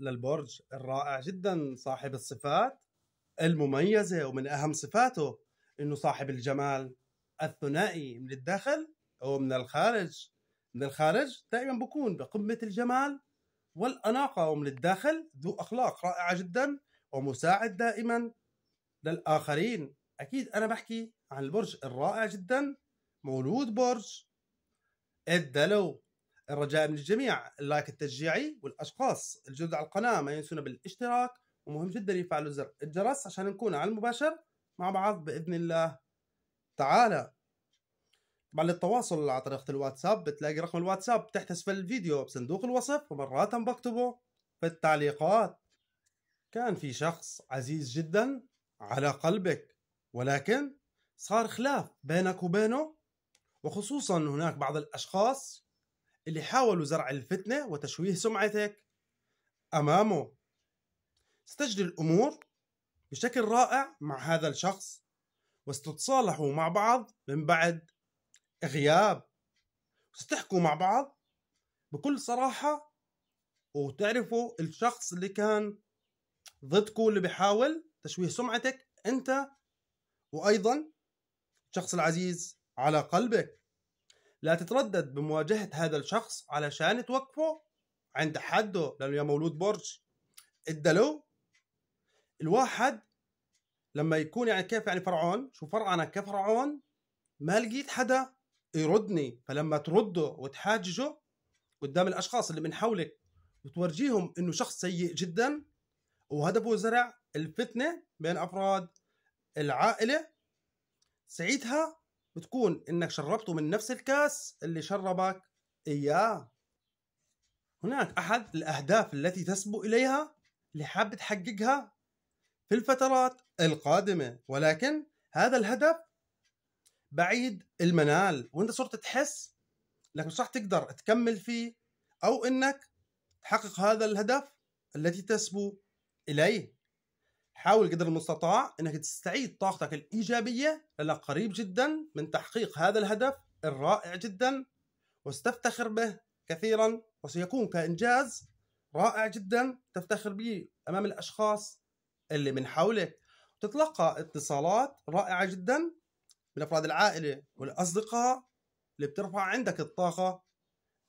للبرج الرائع جدا صاحب الصفات المميزة ومن أهم صفاته أنه صاحب الجمال الثنائي من الداخل أو من الخارج من الخارج دائما بكون بقمة الجمال والأناقة ومن الداخل ذو أخلاق رائعة جدا ومساعد دائما للآخرين أكيد أنا بحكي عن البرج الرائع جدا مولود برج الدلو الرجاء من الجميع اللايك التشجيعي والاشخاص الجدد على القناه ما ينسونا بالاشتراك ومهم جدا يفعلوا زر الجرس عشان نكون على المباشر مع بعض باذن الله تعالى طبعا للتواصل على طريقه الواتساب بتلاقي رقم الواتساب تحت اسفل الفيديو بصندوق الوصف ومرات بكتبه في التعليقات كان في شخص عزيز جدا على قلبك ولكن صار خلاف بينك وبينه وخصوصا هناك بعض الاشخاص اللي حاولوا زرع الفتنة وتشويه سمعتك أمامه استجدي الأمور بشكل رائع مع هذا الشخص وستتصالحوا مع بعض من بعد غياب ستحكوا مع بعض بكل صراحة وتعرفوا الشخص اللي كان ضدكم اللي بيحاول تشويه سمعتك أنت وأيضا الشخص العزيز على قلبك لا تتردد بمواجهة هذا الشخص علشان توقفه عند حده لأنه يا مولود برج الدلو الواحد لما يكون يعني كيف يعني فرعون شو فرعنا كفرعون ما لقيت حدا يردني فلما ترده وتحاججه قدام الاشخاص اللي من حولك وتورجيهم انه شخص سيء جدا وهدفه زرع الفتنه بين افراد العائله ساعتها بتكون انك شربته من نفس الكاس اللي شربك اياه هناك احد الاهداف التي تسبو اليها اللي حاب تحققها في الفترات القادمه ولكن هذا الهدف بعيد المنال وانت صرت تحس انك مش رح تقدر تكمل فيه او انك تحقق هذا الهدف التي تسبو اليه حاول قدر المستطاع انك تستعيد طاقتك الايجابيه لانك قريب جدا من تحقيق هذا الهدف الرائع جدا واستفتخر به كثيرا وسيكون كانجاز رائع جدا تفتخر به امام الاشخاص اللي من حولك تتلقى اتصالات رائعه جدا من افراد العائله والاصدقاء اللي بترفع عندك الطاقه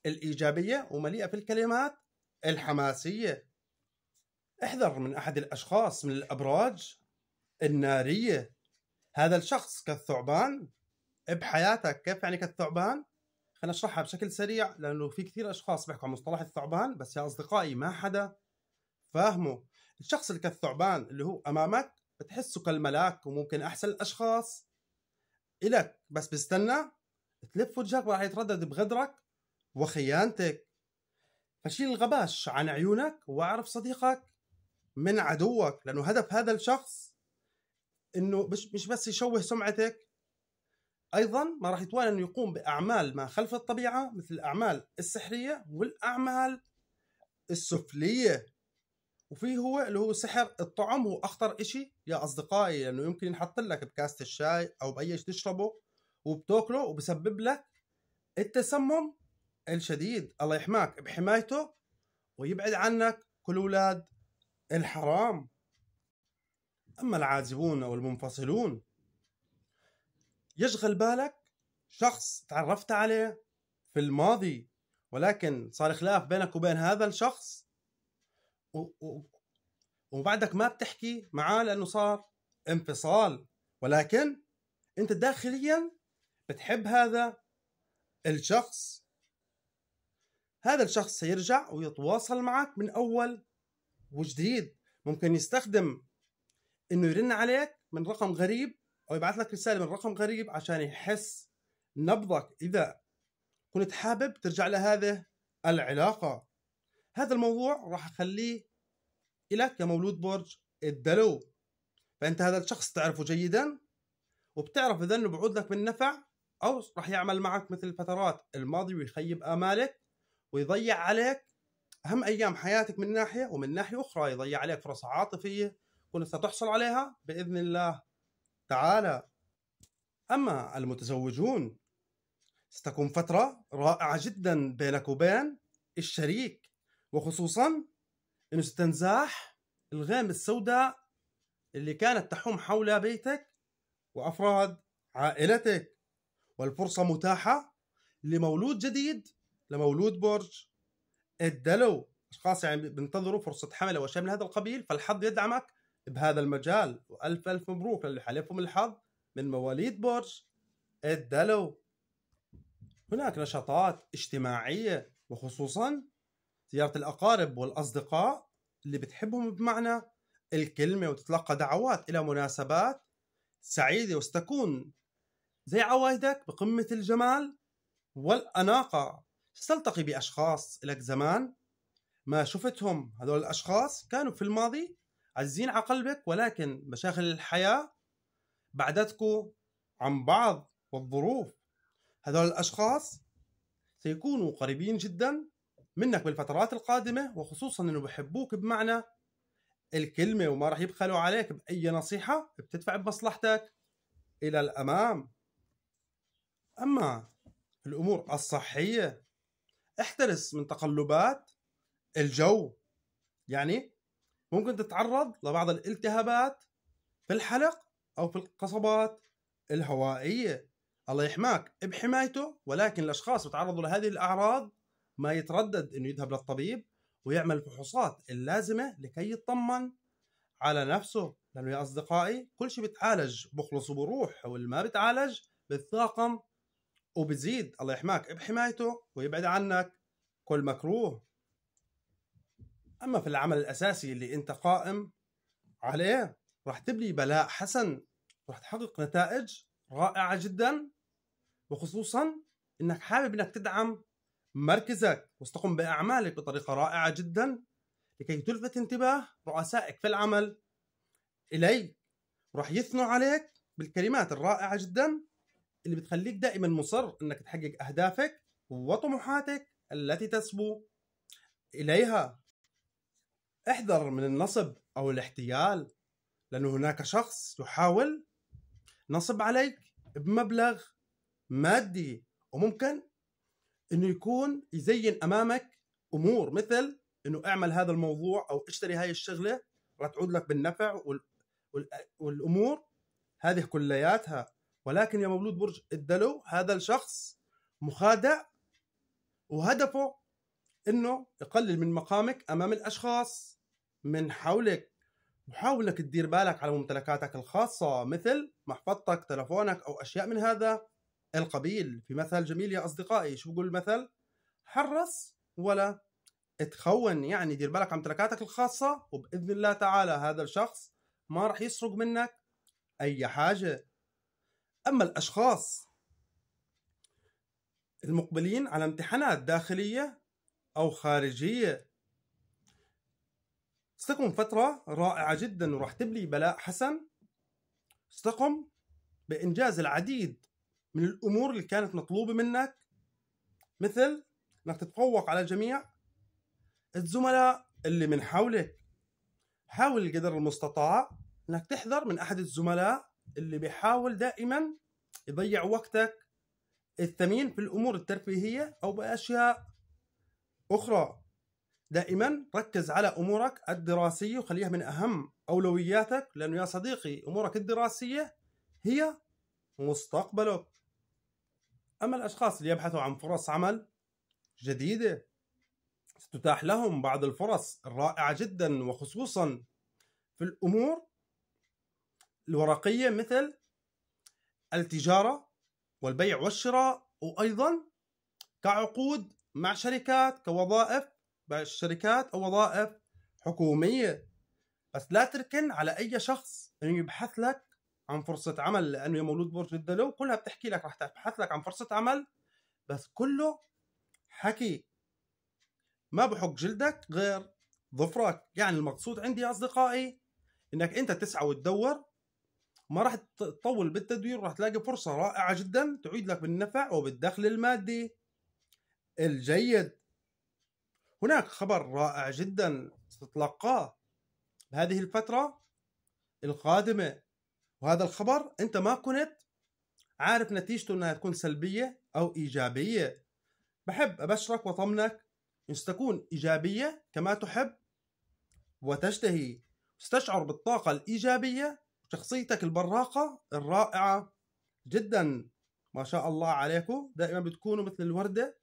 الايجابيه ومليئه في الكلمات الحماسيه احذر من أحد الأشخاص من الأبراج النارية هذا الشخص كالثعبان بحياتك كيف يعني كالثعبان خلينا نشرحها بشكل سريع لأنه في كثير أشخاص بيحكوا عن مصطلح الثعبان بس يا أصدقائي ما حدا فاهمه الشخص اللي كالثعبان اللي هو أمامك بتحسه كالملاك وممكن أحسن الأشخاص إلك بس بستنى تلف وجهك وراح يتردد بغدرك وخيانتك فشيل الغباش عن عيونك واعرف صديقك من عدوك لانه هدف هذا الشخص انه مش مش بس يشوه سمعتك ايضا ما راح يتوانى انه يقوم باعمال ما خلف الطبيعه مثل الاعمال السحريه والاعمال السفليه وفي هو اللي هو سحر الطعم هو اخطر إشي يا اصدقائي لانه يعني يمكن ينحط لك بكاسه الشاي او باي شيء تشربه وبتاكله وبسبب لك التسمم الشديد الله يحماك بحمايته ويبعد عنك كل اولاد الحرام أما العازبون أو المنفصلون يشغل بالك شخص تعرفت عليه في الماضي ولكن صار خلاف بينك وبين هذا الشخص وبعدك ما بتحكي معاه لأنه صار انفصال ولكن أنت داخليا بتحب هذا الشخص هذا الشخص سيرجع ويتواصل معك من أول وجديد ممكن يستخدم انه يرن عليك من رقم غريب او يبعث لك رساله من رقم غريب عشان يحس نبضك اذا كنت حابب ترجع لهذه العلاقه هذا الموضوع راح اخليه الك يا مولود برج الدلو فانت هذا الشخص تعرفه جيدا وبتعرف اذا انه بعود لك بالنفع او راح يعمل معك مثل الفترات الماضيه ويخيب امالك ويضيع عليك اهم ايام حياتك من ناحيه ومن ناحيه اخرى يضيع عليك فرص عاطفيه كنت ستحصل عليها باذن الله تعالى اما المتزوجون ستكون فتره رائعه جدا بينك وبين الشريك وخصوصا انه ستنزاح الغيم السوداء اللي كانت تحوم حول بيتك وافراد عائلتك والفرصه متاحه لمولود جديد لمولود برج ادلوا اشخاص يعني بينتظروا فرصه حمله واشياء من هذا القبيل فالحظ يدعمك بهذا المجال والف الف مبروك للي حالفهم الحظ من مواليد برج الدلو هناك نشاطات اجتماعيه وخصوصا زياره الاقارب والاصدقاء اللي بتحبهم بمعنى الكلمه وتتلقى دعوات الى مناسبات سعيده وستكون زي عوايدك بقمه الجمال والاناقه ستلتقي باشخاص لك زمان ما شفتهم هذول الاشخاص كانوا في الماضي عزيزين على قلبك ولكن مشاغل الحياه بعدتكم عن بعض والظروف هذول الاشخاص سيكونوا قريبين جدا منك بالفترات القادمه وخصوصا انه بحبوك بمعنى الكلمه وما راح يبخلوا عليك باي نصيحه بتدفع بمصلحتك الى الامام اما الامور الصحيه احترس من تقلبات الجو يعني ممكن تتعرض لبعض الالتهابات في الحلق أو في القصبات الهوائية الله يحماك بحمايته ولكن الأشخاص بتعرضوا لهذه الأعراض ما يتردد أنه يذهب للطبيب ويعمل الفحوصات اللازمة لكي يطمن على نفسه لأنه يا أصدقائي كل شيء بتعالج بخلص وبروح واللي ما بتعالج بتطاقم وبتزيد الله يحماك بحمايته ويبعد عنك كل مكروه أما في العمل الأساسي اللي أنت قائم عليه راح تبني بلاء حسن راح تحقق نتائج رائعة جدا وخصوصا أنك حابب أنك تدعم مركزك وستقوم بأعمالك بطريقة رائعة جدا لكي تلفت انتباه رؤسائك في العمل الي راح يثنوا عليك بالكلمات الرائعة جدا اللي بتخليك دائما مصر انك تحقق اهدافك وطموحاتك التي تسبو اليها احذر من النصب او الاحتيال لأن هناك شخص يحاول نصب عليك بمبلغ مادي وممكن انه يكون يزين امامك امور مثل انه اعمل هذا الموضوع او اشتري هاي الشغله راح تعود لك بالنفع والامور هذه كلياتها ولكن يا مولود برج الدلو هذا الشخص مخادع وهدفه انه يقلل من مقامك امام الاشخاص من حولك وحاول انك تدير بالك على ممتلكاتك الخاصة مثل محفظتك تلفونك أو أشياء من هذا القبيل في مثل جميل يا أصدقائي شو بقول المثل حرص ولا تخون يعني دير بالك على ممتلكاتك الخاصة وبإذن الله تعالى هذا الشخص ما راح يسرق منك أي حاجة أما الأشخاص المقبلين على امتحانات داخلية أو خارجية ستكون فترة رائعة جدا وراح تبلي بلاء حسن ستقم بإنجاز العديد من الأمور اللي كانت مطلوبة منك مثل انك تتفوق على جميع الزملاء اللي من حولك حاول قدر المستطاع انك تحذر من احد الزملاء اللي بيحاول دائما يضيع وقتك الثمين في الامور الترفيهيه او باشياء اخرى دائما ركز على امورك الدراسيه وخليها من اهم اولوياتك لانه يا صديقي امورك الدراسيه هي مستقبلك اما الاشخاص اللي يبحثوا عن فرص عمل جديده ستتاح لهم بعض الفرص الرائعه جدا وخصوصا في الامور الورقيه مثل التجاره والبيع والشراء وايضا كعقود مع شركات كوظائف شركات او وظائف حكوميه بس لا تركن على اي شخص انه يبحث لك عن فرصه عمل لانه يا مولود برج الدلو كلها بتحكي لك رح تبحث لك عن فرصه عمل بس كله حكي ما بحك جلدك غير ظفرك يعني المقصود عندي يا اصدقائي انك انت تسعى وتدور ما راح تطول بالتدوير راح تلاقي فرصه رائعه جدا تعيد لك بالنفع وبالدخل المادي الجيد هناك خبر رائع جدا ستتلقاه بهذه الفتره القادمه وهذا الخبر انت ما كنت عارف نتيجته انها تكون سلبيه او ايجابيه بحب ابشرك واطمنك ان ستكون ايجابيه كما تحب وتشتهي تستشعر بالطاقه الايجابيه شخصيتك البراقة الرائعة جدا ما شاء الله عليكم دائما بتكونوا مثل الوردة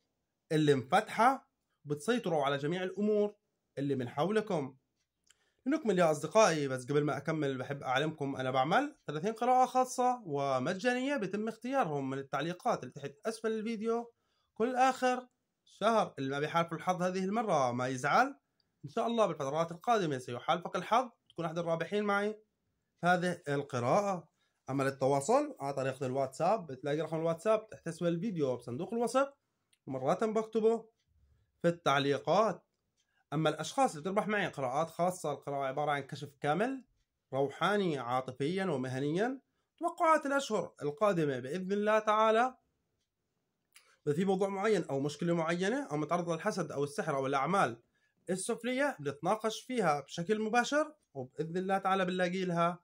اللي مفتحة بتسيطروا على جميع الأمور اللي من حولكم لنكمل يا أصدقائي بس قبل ما أكمل بحب أعلمكم أنا بعمل 30 قراءة خاصة ومجانية بيتم اختيارهم من التعليقات اللي تحت أسفل الفيديو كل آخر شهر اللي ما بيحالف الحظ هذه المرة ما يزعل إن شاء الله بالفترات القادمة سيحالفك الحظ تكون أحد الرابحين معي هذه القراءة أما للتواصل على طريقة الواتساب بتلاقي رقم الواتساب تحت اسم الفيديو بصندوق الوصف مرات بكتبه في التعليقات أما الأشخاص اللي بتربح معي قراءات خاصة القراءة عبارة عن كشف كامل روحاني عاطفيا ومهنيا توقعات الأشهر القادمة بإذن الله تعالى إذا في موضوع معين أو مشكلة معينة أو متعرضة للحسد أو السحر أو الأعمال السفلية بنتناقش فيها بشكل مباشر وبإذن الله تعالى بنلاقي لها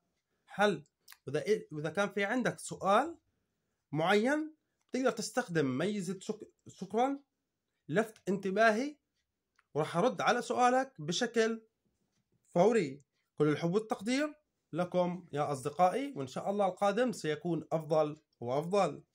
هل واذا واذا كان في عندك سؤال معين تقدر تستخدم ميزه شكرا لفت انتباهي وراح ارد على سؤالك بشكل فوري كل الحب والتقدير لكم يا اصدقائي وان شاء الله القادم سيكون افضل وافضل